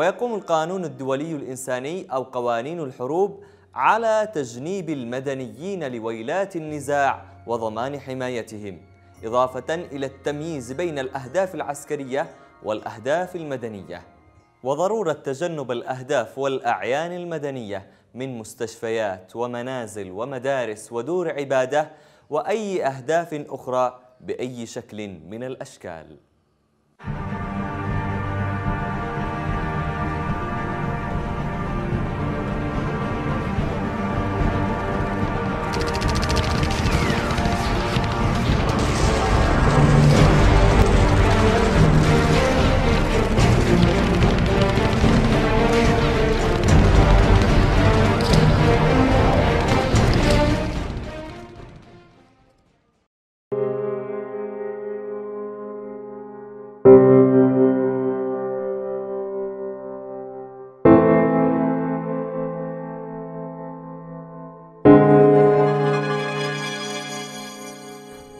ويقوم القانون الدولي الإنساني أو قوانين الحروب على تجنيب المدنيين لويلات النزاع وضمان حمايتهم إضافة إلى التمييز بين الأهداف العسكرية والأهداف المدنية وضرورة تجنب الأهداف والأعيان المدنية من مستشفيات ومنازل ومدارس ودور عبادة وأي أهداف أخرى بأي شكل من الأشكال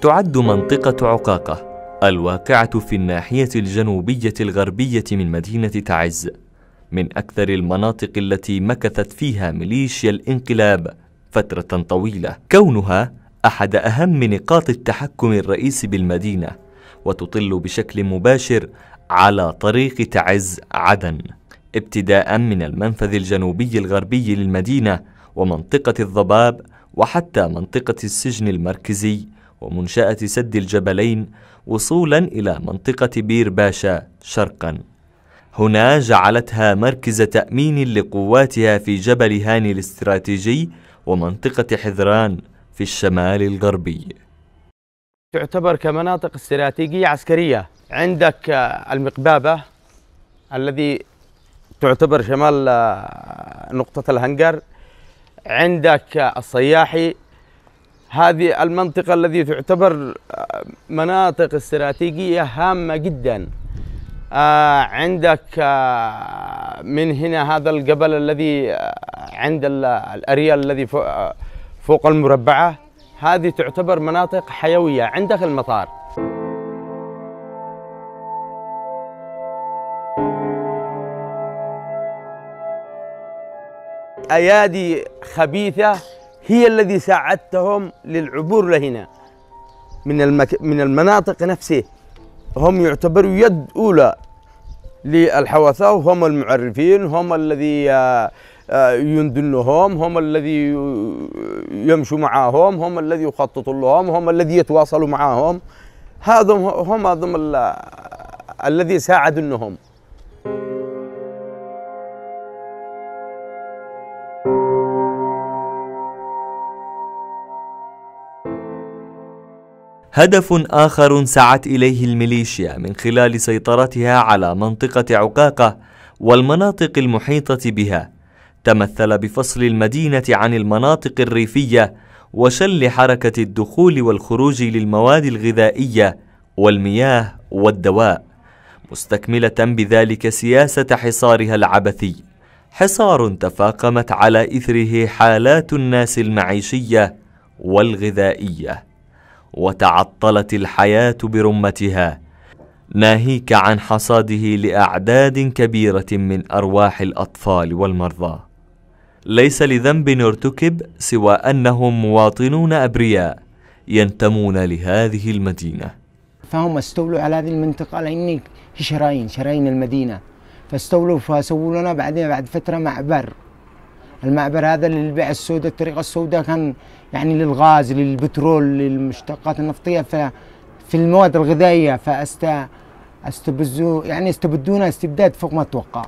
تعد منطقة عقاقة الواقعة في الناحية الجنوبية الغربية من مدينة تعز من أكثر المناطق التي مكثت فيها ميليشيا الانقلاب فترة طويلة كونها أحد أهم نقاط التحكم الرئيسي بالمدينة وتطل بشكل مباشر على طريق تعز عدن ابتداء من المنفذ الجنوبي الغربي للمدينة ومنطقة الضباب وحتى منطقة السجن المركزي ومنشأة سد الجبلين وصولا إلى منطقة بير باشا شرقا هنا جعلتها مركز تأمين لقواتها في جبل هاني الاستراتيجي ومنطقة حذران في الشمال الغربي تعتبر كمناطق استراتيجية عسكرية عندك آه، المقبابة الذي تعتبر شمال آه، نقطة الهنجر عندك آه، الصياحي هذه المنطقة التي تعتبر آه، مناطق استراتيجية هامة جدا آه، عندك آه، من هنا هذا الجبل الذي عند الأريال الذي فوق المربعة هذه تعتبر مناطق حيوية عندك المطار أيادي خبيثة هي الذي ساعدتهم للعبور لهنا من المك... من المناطق نفسه هم يعتبروا يد أولى للحوثة وهم المعرفين هم الذي آه، آه، يندنهم هم الذي يمشوا معاهم هم الذي يخططوا لهم هم الذي يتواصلوا معاهم هذا هم هم الذي ساعدوا انهم هدف آخر سعت إليه الميليشيا من خلال سيطرتها على منطقة عقاقة والمناطق المحيطة بها تمثل بفصل المدينة عن المناطق الريفية وشل حركة الدخول والخروج للمواد الغذائية والمياه والدواء مستكملة بذلك سياسة حصارها العبثي حصار تفاقمت على إثره حالات الناس المعيشية والغذائيه وتعطلت الحياه برمتها ناهيك عن حصاده لاعداد كبيره من ارواح الاطفال والمرضى ليس لذنب ارتكب سوى انهم مواطنون ابرياء ينتمون لهذه المدينه فهم استولوا على هذه المنطقه لان شرايين شرايين المدينه فاستولوا فسووا لنا بعدين بعد فتره معبر المعبر هذا للبيع السوداء الطريقه السوداء كان يعني للغاز للبترول للمشتقات النفطيه ف في المواد الغذائيه فاست استبزوا يعني استبدونا استبداد فوق ما اتوقع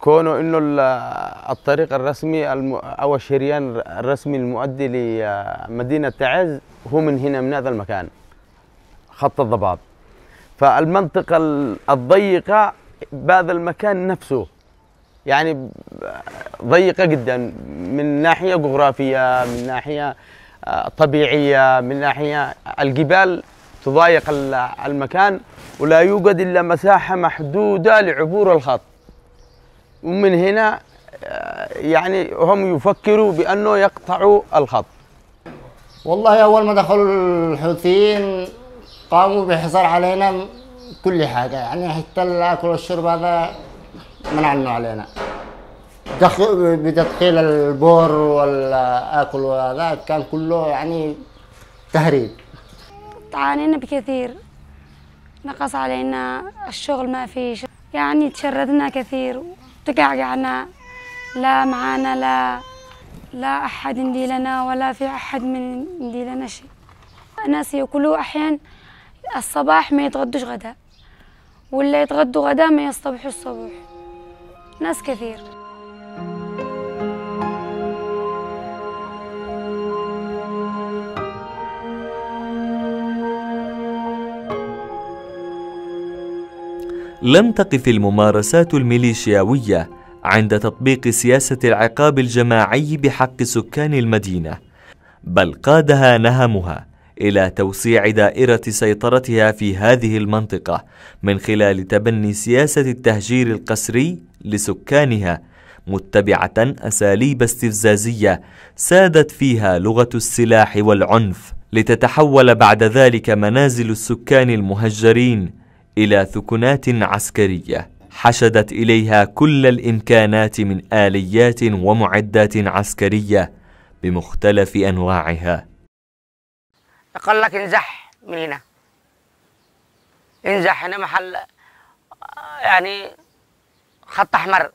كونه انه الطريق الرسمي الم... او الشريان الرسمي المؤدي لمدينه تعز هو من هنا من هذا المكان خط الضباب فالمنطقه الضيقه بهذا المكان نفسه يعني ضيقه جدا من ناحيه جغرافيه من ناحيه آه، طبيعيه من ناحيه الجبال تضايق المكان ولا يوجد الا مساحه محدوده لعبور الخط ومن هنا آه، يعني هم يفكروا بانه يقطعوا الخط والله اول ما دخلوا الحوثيين قاموا بحصار علينا كل حاجه يعني حتى الاكل والشرب هذا منعنا علينا دخل بتدخيل البور والاكل وهذا كان كله يعني تهريب تعانينا بكثير نقص علينا الشغل ما فيش يعني تشردنا كثير وتقعقعنا لا معانا لا لا أحد يدي لنا ولا في أحد من يدي لنا شيء ناس يأكلوا أحيان الصباح ما يتغدوش غدا ولا يتغدوا غدا ما يصطبحوا الصبح ناس كثير لم تقف الممارسات الميليشياوية عند تطبيق سياسة العقاب الجماعي بحق سكان المدينة، بل قادها نهمها إلى توسيع دائرة سيطرتها في هذه المنطقة من خلال تبني سياسة التهجير القسري لسكانها متبعة أساليب استفزازية سادت فيها لغة السلاح والعنف لتتحول بعد ذلك منازل السكان المهجرين إلى ثكنات عسكرية حشدت إليها كل الإمكانات من آليات ومعدات عسكرية بمختلف أنواعها قال لك انزح من هنا انزح هنا محل يعني خط احمر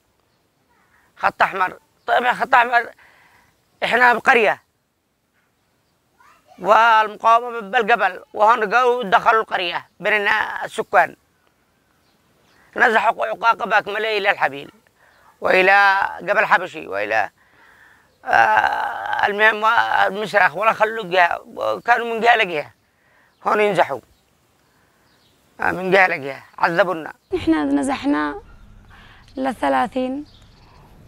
خط احمر طيب خط احمر احنا بقريه والمقاومه بالقبل وهون جو دخلوا القريه بيننا السكان نزحوا عقاقه باكمله الى الحبيل والى قبل حبشي والى آه المهم المشرخ ولا خلوا كانوا من جهه لجهه هون ينزحوا آه من جهه لجهه عذبونا احنا نزحنا للثلاثين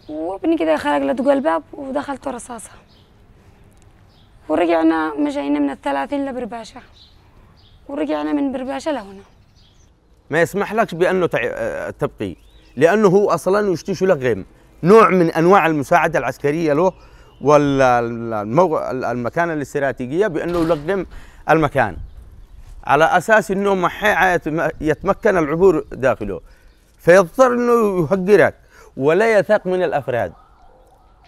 وابني كده خرج لدق الباب ودخلت رصاصة ورجعنا مشينا من الثلاثين لبرباشة ورجعنا من برباشة لهنا ما يسمح لكش بأنه آه، تبقي لأنه هو أصلا يشتيش لك غيم نوع من أنواع المساعدة العسكرية له والمو... المكان الاستراتيجية بأنه يلغم المكان على أساس أنه يتمكن العبور داخله فيضطر انه يهجرك ولا يثق من الافراد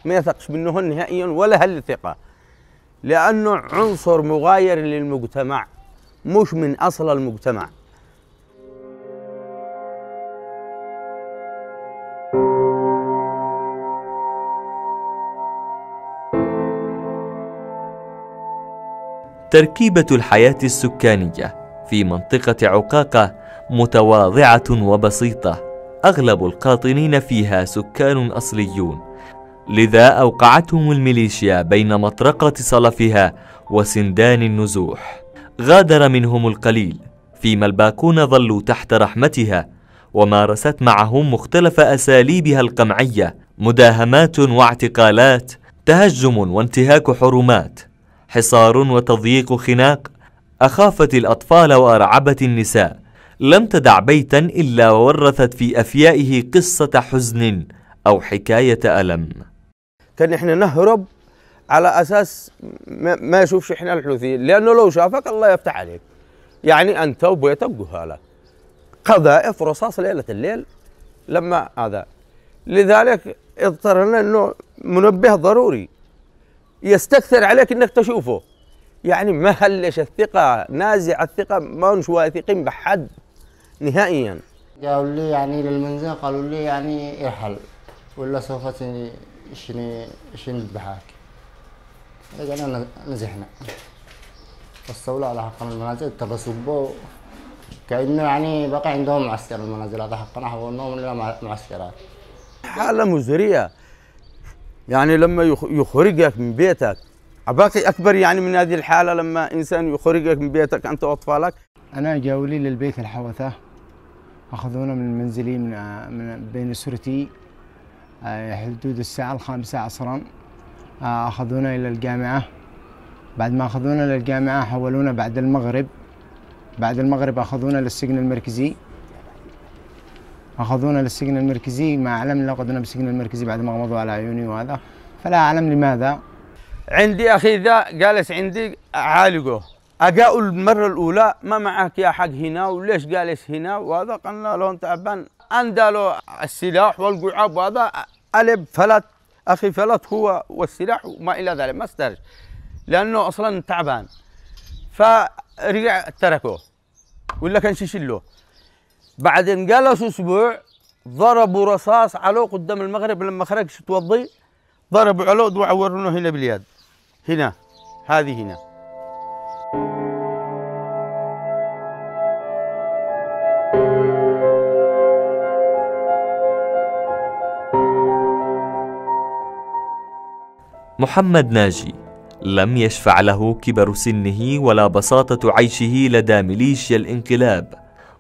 ما يثقش منهم نهائيا ولا هل ثقه لانه عنصر مغاير للمجتمع مش من اصل المجتمع تركيبه الحياه السكانيه في منطقة عقاقة متواضعة وبسيطة أغلب القاطنين فيها سكان أصليون لذا أوقعتهم الميليشيا بين مطرقة صلفها وسندان النزوح غادر منهم القليل فيما الباقون ظلوا تحت رحمتها ومارست معهم مختلف أساليبها القمعية مداهمات واعتقالات تهجم وانتهاك حرمات حصار وتضييق خناق أخافت الأطفال وأرعبت النساء لم تدع بيتا إلا وورثت في أفيائه قصة حزن أو حكاية ألم كان إحنا نهرب على أساس ما يشوفش إحنا الحوثيين لأنه لو شافك الله يفتح عليك يعني أنت وبيتك جهالة قذائف رصاص ليلة الليل لما هذا لذلك اضطرنا أنه منبه ضروري يستكثر عليك أنك تشوفه يعني ما هلش الثقة نازع الثقة ما هنش واثقين بحد نهائيا قالوا لي يعني للمنزل قالوا لي يعني ارحل ولا سوف شني شني بحاك رجعنا نزحنا وصلوا على حق المنازل ترسبوا كأنه يعني بقى عندهم معسكر المنازل هذا حقنا حولناهم إلى معسكرات حالة مزرية يعني لما يخرجك من بيتك عباك اكبر يعني من هذه الحاله لما انسان يخرجك من بيتك انت واطفالك انا جاولي للبيت الحوثه اخذونا من منزلي من, من بين اسرتي آه، حدود الساعه الخامسه عصرا آه، اخذونا الى الجامعه بعد ما اخذونا للجامعه حولونا بعد المغرب بعد المغرب اخذونا للسجن المركزي اخذونا للسجن المركزي ما اعلم لقدنا بالسجن المركزي بعد ما غمضوا على عيوني وهذا فلا اعلم لماذا عندي اخي ذا جالس عندي اعالجه اجاء المره الاولى ما معك يا حق هنا وليش جالس هنا وهذا قلنا انت تعبان له السلاح والقعاب وهذا قلب فلت اخي فلت هو والسلاح وما الى ذلك ما استرج لانه اصلا تعبان فرجع تركوه ولا كان يشله بعدين جلس اسبوع ضربوا رصاص عليه قدام المغرب لما خرج توضي ضربوا عليه وعورونه هنا باليد هنا هذه هنا محمد ناجي لم يشفع له كبر سنه ولا بساطة عيشه لدى ميليشيا الانقلاب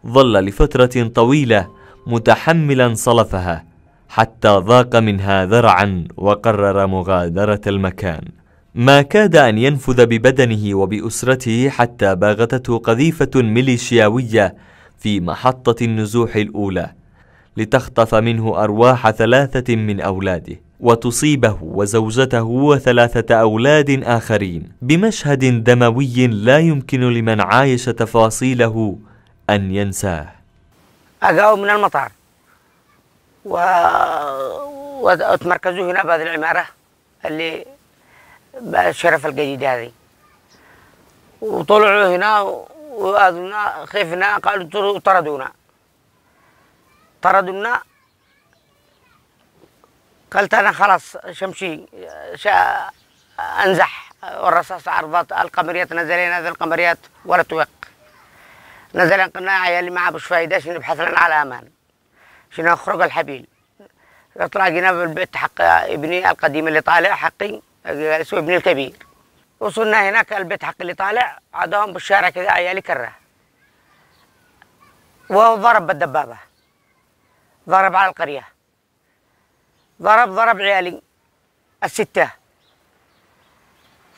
ظل لفترة طويلة متحملا صلفها حتى ضاق منها ذرعا وقرر مغادرة المكان ما كاد أن ينفذ ببدنه وبأسرته حتى باغتته قذيفة ميليشياوية في محطة النزوح الأولى لتخطف منه أرواح ثلاثة من أولاده وتصيبه وزوجته وثلاثة أولاد آخرين بمشهد دموي لا يمكن لمن عايش تفاصيله أن ينساه أجاوا من المطار و... وتمركزوا هنا بهذه العمارة اللي الشرف الجديد هذه وطلعوا هنا وأذنا خفنا قالوا طردونا طردونا قلت أنا خلاص شمشي شا أنزح والرصاص عرضت القمريات نزلين هذه القمريات ولا توق نزلين قلنا عيالي ما عبش فايدة شنو نبحث لنا على أمان شنو نخرج الحبيل طلع جينا بالبيت حق ابني القديم اللي طالع حقي اسمه ابن الكبير وصلنا هناك البيت حق اللي طالع عداهم بالشارع كذا عيالي كره وضرب بالدبابة ضرب على القرية ضرب ضرب عيالي الستة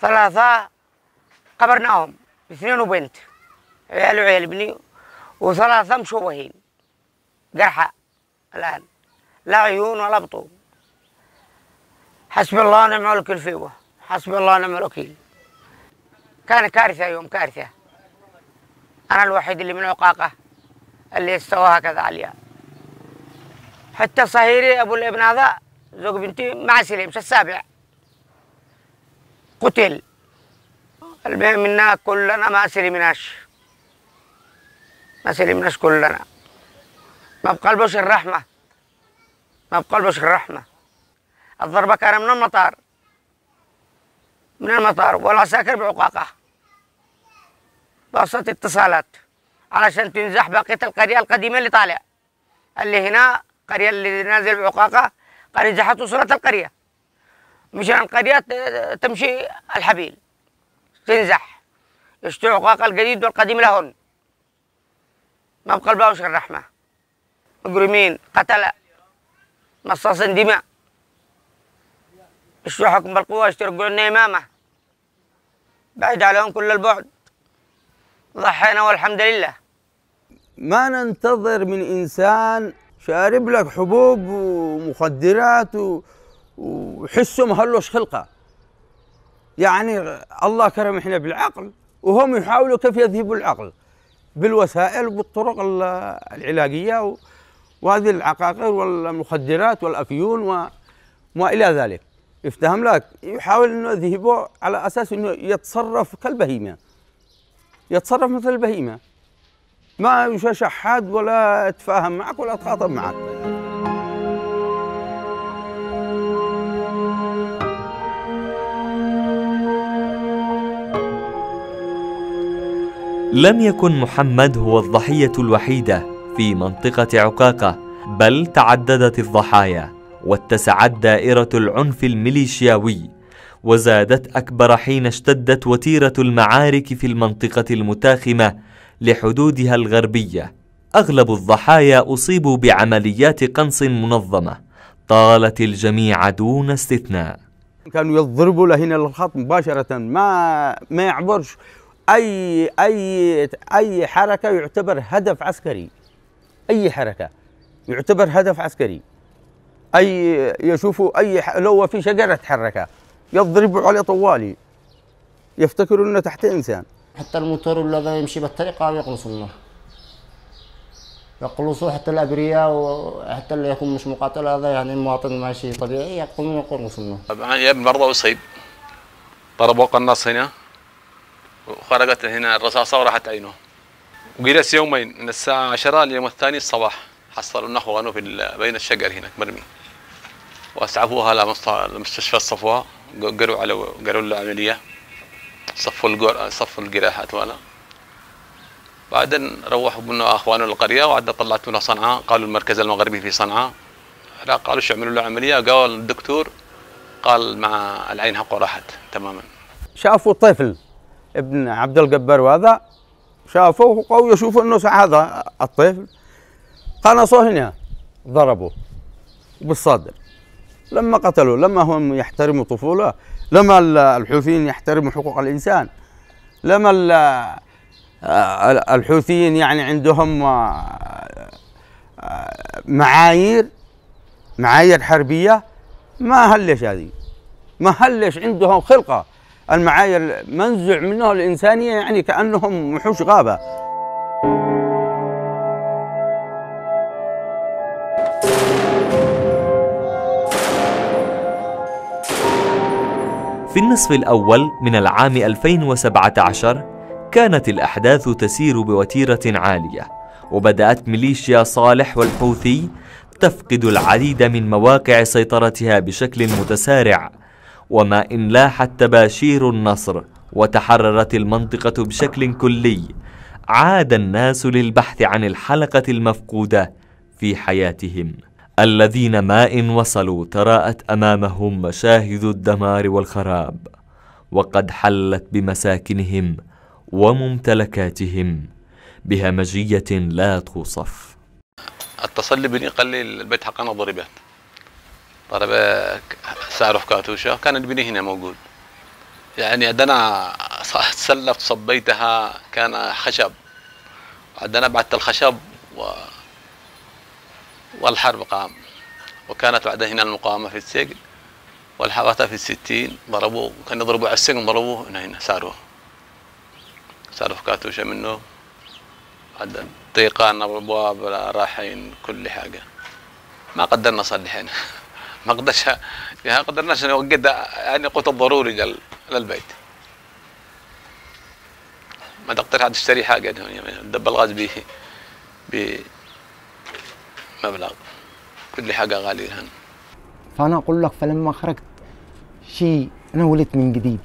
ثلاثة قبرناهم اثنين وبنت عيال وعيال ابني وثلاثة مشوهين قرحة الآن لا عيون ولا بطون حسب الله ونعم الوكيل فيه حسب الله ونعم الوكيل كان كارثة يوم كارثة أنا الوحيد اللي من عقاقة اللي استوى هكذا عليا حتى صهيري أبو الابن هذا زوج بنتي مع سليم السابع قتل المهم منا كلنا ما سلمناش ما سلمناش كلنا ما بقلبوش الرحمة ما بقلبوش الرحمة الضربة كان من المطار من المطار والعساكر بعقاقة بواسطة اتصالات علشان تنزح بقية القرية القديمة اللي طالع اللي هنا القرية اللي نازل بعقاقة قد نزحت وصلت القرية مشان القرية تمشي الحبيل تنزح يشتري عقاقة الجديد والقديم لهن ما بقلبها وش الرحمة مجرمين قتلة مصاصين دماء اشرحكم بالقوة اشتركوا لنا إمامة بعد عليهم كل البعد ضحينا والحمد لله ما ننتظر من إنسان شارب لك حبوب ومخدرات وحسه مهلوش خلقه يعني الله كرم احنا بالعقل وهم يحاولوا كيف يذهبوا العقل بالوسائل وبالطرق العلاجيه وهذه العقاقير والمخدرات والافيون وما الى ذلك يفتهم لك يحاول انه يذهبه على اساس انه يتصرف كالبهيمه يتصرف مثل البهيمه ما يشاشه حد ولا يتفاهم معك ولا يتخاطب معك لم يكن محمد هو الضحيه الوحيده في منطقه عقاقه بل تعددت الضحايا واتسعت دائرة العنف الميليشياوي وزادت أكبر حين اشتدت وتيرة المعارك في المنطقة المتاخمة لحدودها الغربية أغلب الضحايا أصيبوا بعمليات قنص منظمة طالت الجميع دون استثناء كانوا يضربوا لهنا الخط مباشرة ما ما يعبرش أي أي أي حركة يعتبر هدف عسكري أي حركة يعتبر هدف عسكري اي يشوفوا اي لو في شجره تحركها يضربوا عليه طوالي يفتكروا انه تحت انسان حتى الموتور ولا يمشي بالطريق هذا يقلص الله يقلصوا حتى الابرياء وحتى اللي يكون مش مقاتل هذا يعني مواطن ماشي طبيعي يقوم يقلص الله طبعا يا مرضى اصيب ضربوا قناص هنا وخرجت هنا الرصاصه وراحت عينه وجلس يومين من الساعه 10 لليوم الثاني الصباح حصلوا نخوه في بين الشجر هناك مرمي واسعفوها لمستشفى الصفوة قروا على قروا العملية صفوا القر صفوا الجراحات ولا بعدين روحوا بنا اخوانه القريه وعدنا طلعتونا صنعاء قالوا المركز المغربي في صنعاء لا قالوا شو عملوا له عمليه قال الدكتور قال مع العين حقه راحت تماما شافوا طفل ابن عبد القبر وهذا شافوه قوي يشوفوا انه هذا الطفل قنصوه هنا ضربوه بالصدر لما قتلوا لما هم يحترموا طفولة لما الحوثيين يحترموا حقوق الإنسان لما الحوثيين يعني عندهم آه، آه، معايير معايير حربية ما هلش هذه ما هلش عندهم خلقة المعايير منزوع منه الإنسانية يعني كأنهم وحوش غابة في النصف الأول من العام 2017 كانت الأحداث تسير بوتيرة عالية وبدأت ميليشيا صالح والحوثي تفقد العديد من مواقع سيطرتها بشكل متسارع وما إن لاحت تباشير النصر وتحررت المنطقة بشكل كلي عاد الناس للبحث عن الحلقة المفقودة في حياتهم الذين ما إن وصلوا تراءت أمامهم مشاهد الدمار والخراب وقد حلت بمساكنهم وممتلكاتهم بهمجية لا توصف اتصل بني قال لي البيت حقنا ضربت طلب سعره في كاتوشة كان البني هنا موجود يعني عندنا سلفت صبيتها كان خشب عندنا بعت الخشب و والحرب قام وكانت بعد هنا المقاومة في السجن والحركة في الستين ضربوه كانوا يضربوا على السجن ضربوه هنا هنا ساروه ساروا في كاتوشة منه بعد طيقان الابواب رايحين كل حاجة ما قدرنا نصلح هنا ما قدرش يعني قدرناش نوجد يعني قوت الضروري للبيت ما تقدر حد تشتري حاجة دب الغاز به مبلغ كل حاجه غاليه هنا فانا اقول لك فلما خرجت شيء انا ولدت من جديد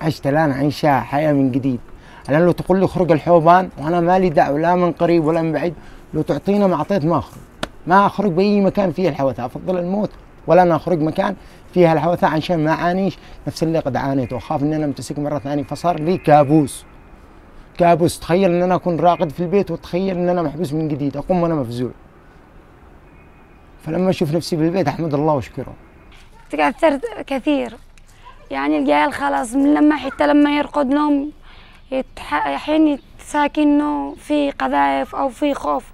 عشت الان عيشة حياه من جديد الان لو تقول لي خرج الحوبان وانا مالي دعوه لا من قريب ولا من بعيد لو تعطينا ما اعطيت ما اخرج ما اخرج باي مكان فيه الحوثه افضل الموت ولا انا اخرج مكان فيها الحوثه عشان ما اعانيش نفس اللي قد عانيت واخاف ان انا امتسك مره ثانيه فصار لي كابوس كابوس تخيل ان انا اكون راقد في البيت وتخيل ان انا محبوس من جديد اقوم وانا مفزوع فلما اشوف نفسي بالبيت احمد الله واشكره تكثرت كثير يعني الجيال خلاص من لما حتى لما يرقد لهم الحين ساكنه في قذائف او في خوف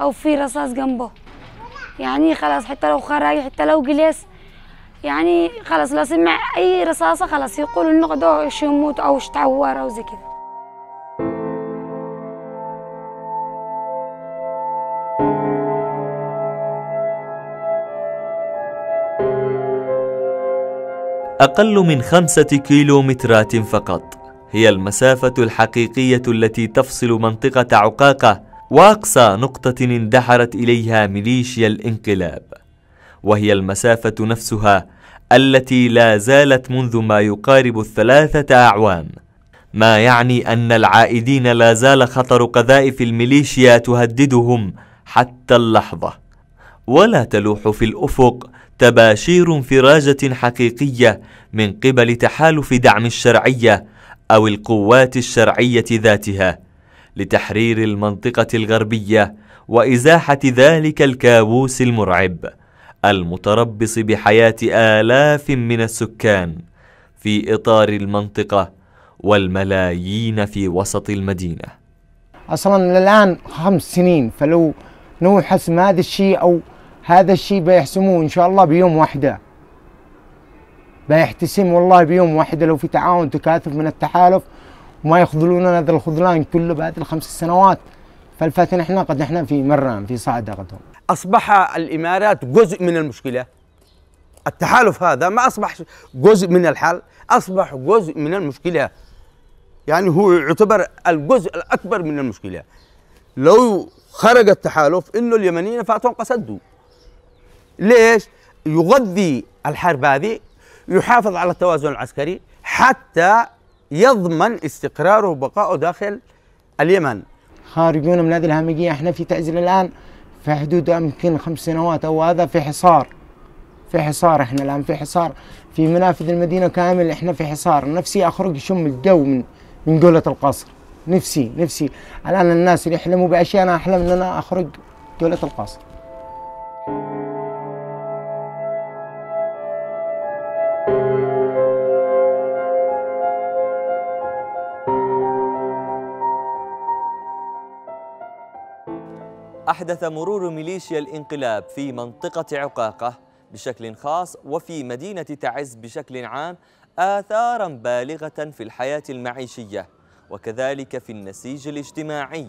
او في رصاص جنبه يعني خلاص حتى لو خرج حتى لو جلس يعني خلاص لو سمع اي رصاصه خلاص يقول انه ده يموت او تعور او زي كده أقل من خمسة كيلومترات فقط هي المسافة الحقيقية التي تفصل منطقة عقاقة وأقصى نقطة اندحرت إليها ميليشيا الانقلاب وهي المسافة نفسها التي لا زالت منذ ما يقارب الثلاثة أعوام ما يعني أن العائدين لا زال خطر قذائف الميليشيا تهددهم حتى اللحظة ولا تلوح في الأفق تباشير انفراجة حقيقية من قبل تحالف دعم الشرعية أو القوات الشرعية ذاتها لتحرير المنطقة الغربية وإزاحة ذلك الكابوس المرعب المتربص بحياة آلاف من السكان في إطار المنطقة والملايين في وسط المدينة أصلا الآن خمس سنين فلو نوحس ما هذا الشيء أو هذا الشيء بيحسموه ان شاء الله بيوم واحده بيحتسم والله بيوم واحده لو في تعاون تكاثف من التحالف وما يخذلوننا هذا الخذلان كله بهذه الخمس سنوات فالفاتن احنا قد احنا في مرة في صعدة قد اصبح الامارات جزء من المشكله التحالف هذا ما اصبح جزء من الحل اصبح جزء من المشكله يعني هو يعتبر الجزء الاكبر من المشكله لو خرج التحالف انه اليمنيين فاتهم قسدوا ليش؟ يغذي الحرب هذه يحافظ على التوازن العسكري حتى يضمن استقراره وبقائه داخل اليمن خارجون من هذه الهمجية احنا في تعزل الآن في حدود يمكن خمس سنوات أو هذا في حصار في حصار احنا الآن في حصار في منافذ المدينة كامل احنا في حصار نفسي أخرج شم الجو من من قولة القصر نفسي نفسي الآن الناس اللي يحلموا بأشياء أنا أحلم أن أنا أخرج قولة القصر أحدث مرور ميليشيا الانقلاب في منطقة عقاقة بشكل خاص وفي مدينة تعز بشكل عام آثارا بالغة في الحياة المعيشية وكذلك في النسيج الاجتماعي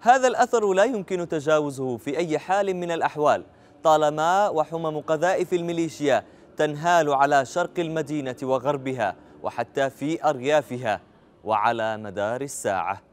هذا الأثر لا يمكن تجاوزه في أي حال من الأحوال طالما وحمم قذائف الميليشيا تنهال على شرق المدينة وغربها وحتى في أريافها وعلى مدار الساعة